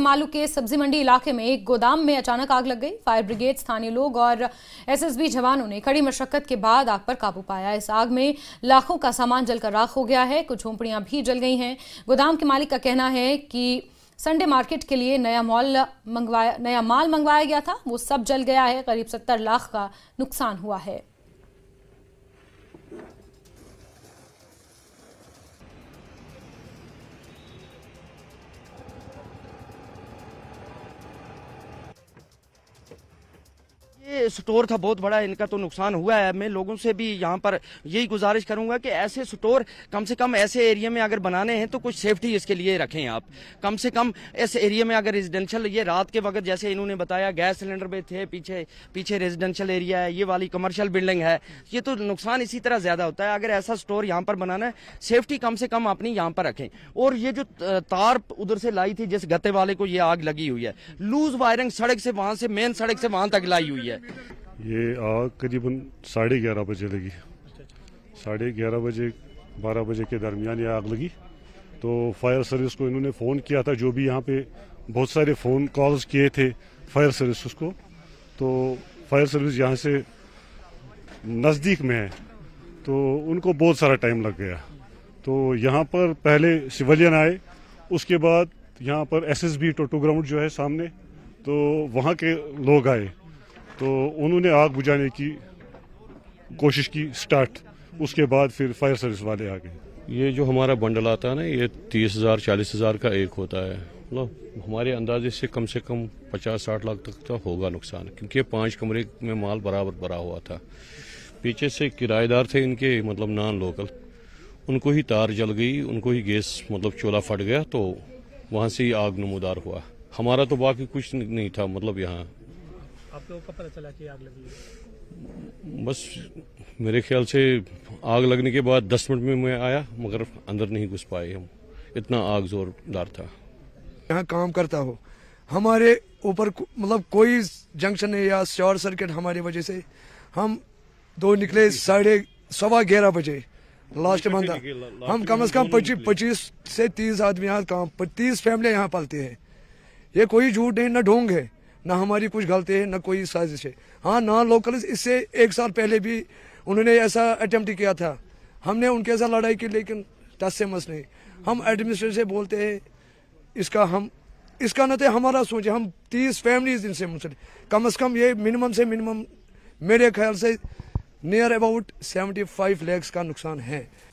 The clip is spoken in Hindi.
मालू के सब्जी मंडी इलाके में एक गोदाम में अचानक आग लग गई फायर ब्रिगेड स्थानीय लोग और एसएसबी जवानों ने कड़ी मशक्कत के बाद आग पर काबू पाया इस आग में लाखों का सामान जलकर राख हो गया है कुछ झोंपड़ियां भी जल गई हैं गोदाम के मालिक का कहना है कि संडे मार्केट के लिए नया मॉल मंगवाया नया माल मंगवाया गया था वो सब जल गया है करीब सत्तर लाख का नुकसान हुआ है ये स्टोर था बहुत बड़ा इनका तो नुकसान हुआ है मैं लोगों से भी यहाँ पर यही गुजारिश करूंगा कि ऐसे स्टोर कम से कम ऐसे एरिया में अगर बनाने हैं तो कुछ सेफ्टी इसके लिए रखें आप कम से कम इस एरिया में अगर रेजिडेंशियल ये रात के वक्त जैसे इन्होंने बताया गैस सिलेंडर पे थे पीछे पीछे रेजिडेंशियल एरिया है ये वाली कमर्शियल बिल्डिंग है ये तो नुकसान इसी तरह ज्यादा होता है अगर ऐसा स्टोर यहाँ पर बनाना है सेफ्टी कम से कम अपनी यहाँ पर रखें और ये जो तार उधर से लाई थी जिस गत्ते वाले को ये आग लगी हुई है लूज वायरिंग सड़क से वहां से मेन सड़क से वहां तक लाई हुई है है ये आग करीबन साढ़े ग्यारह बजे लगी साढ़े ग्यारह बजे बारह बजे के दरमियान ये आग लगी तो फायर सर्विस को इन्होंने फ़ोन किया था जो भी यहाँ पे बहुत सारे फ़ोन कॉल्स किए थे फायर सर्विस को तो फायर सर्विस यहाँ से नज़दीक में है तो उनको बहुत सारा टाइम लग गया तो यहाँ पर पहले सिविलियन आए उसके बाद यहाँ पर एसएसबी टोटो ग्राउंड जो है सामने तो वहाँ के लोग आए तो उन्होंने आग बुझाने की कोशिश की स्टार्ट उसके बाद फिर फायर सर्विस वाले आ गए ये जो हमारा बंडल आता है ना ये तीस हज़ार चालीस हज़ार का एक होता है मतलब हमारे अंदाजे से कम से कम पचास साठ लाख तक का होगा नुकसान क्योंकि पांच कमरे में माल बराबर भरा हुआ था पीछे से किराएदार थे इनके मतलब नॉन लोकल उनको ही तार जल गई उनको ही गैस मतलब चोला फट गया तो वहाँ से ही आग नमोदार हुआ हमारा तो बाकी कुछ नहीं था मतलब यहाँ आप लोगों का पता चला कि आग लगी है बस मेरे ख्याल से आग लगने के बाद दस मिनट में मैं आया मगर अंदर नहीं घुस पाए हम इतना आग जोरदार था यहाँ काम करता हो हमारे ऊपर मतलब कोई जंक्शन है या शॉर्ट सर्किट हमारी वजह से हम दो निकले साढ़े सवा ग्यारह बजे लास्ट मंथ हम कम से कम पच्चीस पच्चीस से तीस आदमी यहाँ काम तीस फैमिली यहाँ पालते है ये कोई झूठ नहीं ना ढोंग है ना हमारी कुछ गलती है ना कोई साजिश है हाँ नॉन लोकल इससे एक साल पहले भी उन्होंने ऐसा अटेम्प्ट किया था हमने उनके साथ लड़ाई की लेकिन टस से मस नहीं हम एडमिनिस्ट्रेशन से बोलते हैं इसका हम इसका ना तो हमारा सोच हम तीस फैमिली इनसे मुंसलिक कम अज़ कम ये मिनिमम से मिनिमम मेरे ख्याल से near about seventy five lakhs का नुकसान है